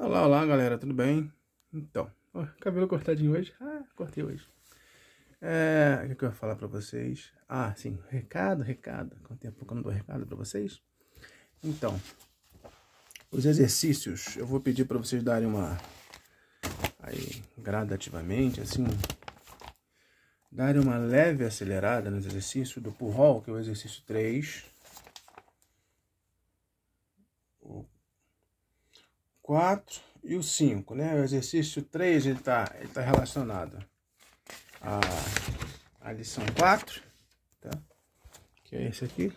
Olá, olá galera, tudo bem? Então, ó, cabelo cortadinho hoje? Ah, cortei hoje. É, o que é eu ia falar pra vocês? Ah, sim, recado, recado. Quanto tempo que eu não dou recado pra vocês? Então, os exercícios, eu vou pedir pra vocês darem uma... Aí, gradativamente, assim... Darem uma leve acelerada nos exercícios do pull que é o exercício 3. O 4 e o 5, né? O exercício 3 ele está ele tá relacionado à, à lição 4, tá? Que é esse aqui.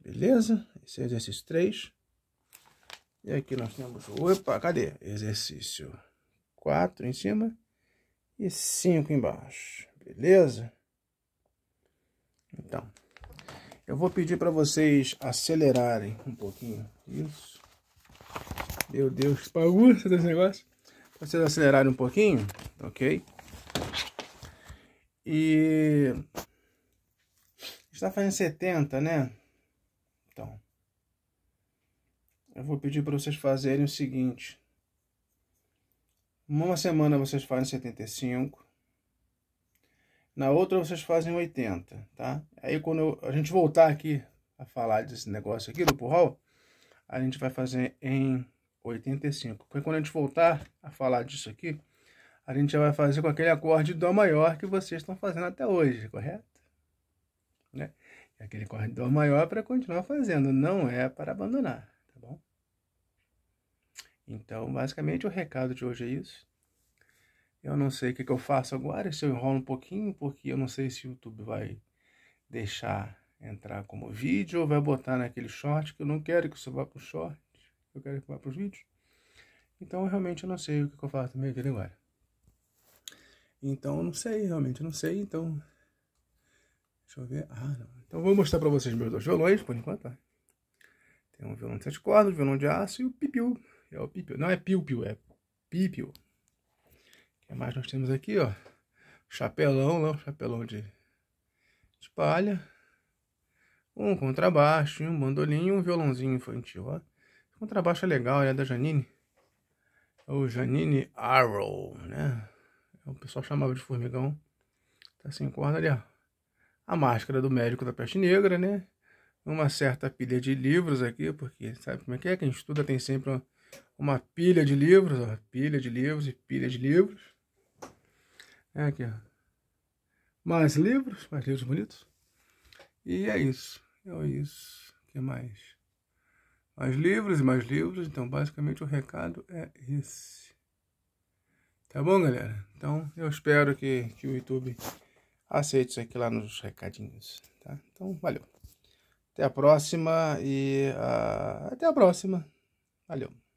Beleza? Esse é o exercício 3. E aqui nós temos, opa, cadê? Exercício 4 em cima e 5 embaixo. Beleza? Então, eu vou pedir para vocês acelerarem um pouquinho isso. Meu Deus, que bagunça desse negócio. Pra vocês acelerarem um pouquinho, ok? E... Está fazendo 70, né? Então... Eu vou pedir para vocês fazerem o seguinte. Uma semana vocês fazem 75. Na outra vocês fazem 80, tá? Aí quando eu, a gente voltar aqui a falar desse negócio aqui do curral, a gente vai fazer em 85. Porque quando a gente voltar a falar disso aqui, a gente já vai fazer com aquele acorde de Dó maior que vocês estão fazendo até hoje, correto? Né? E aquele acorde de Dó maior é para continuar fazendo, não é para abandonar, tá bom? Então, basicamente, o recado de hoje é isso. Eu não sei o que, que eu faço agora, se eu enrolo um pouquinho, porque eu não sei se o YouTube vai deixar entrar como vídeo ou vai botar naquele short, que eu não quero que isso vá para o short eu quero pular para os vídeos. Então eu realmente não sei o que eu faço na minha vida agora. Então eu não sei, realmente eu não sei, então. Deixa eu ver. Ah, não. Então eu vou mostrar para vocês meus dois violões, por enquanto, tá? Tem um violão de sete cordas, um violão de aço e o pipiu. É o pipiu. Não é piu-piu, é pipiu. O que mais nós temos aqui, ó? Chapelão, lá, né? chapelão de, de palha. Um contrabaixo, um bandolim e um violãozinho infantil, ó. Contrabaixo é legal, ele é da Janine. É o Janine Arrow, né? O pessoal chamava de formigão. Tá sem assim, corda ali, ó. A máscara do médico da peste negra, né? Uma certa pilha de livros aqui, porque sabe como é que é? Quem estuda tem sempre uma, pilha de livros, ó. Pilha de livros e pilha de livros. É aqui, ó. Mais livros, mais livros bonitos. E é isso. É isso. O que mais? mais livros e mais livros. Então, basicamente, o recado é esse. Tá bom, galera? Então, eu espero que, que o YouTube aceite isso aqui lá nos recadinhos, tá? Então, valeu. Até a próxima e uh, até a próxima. Valeu.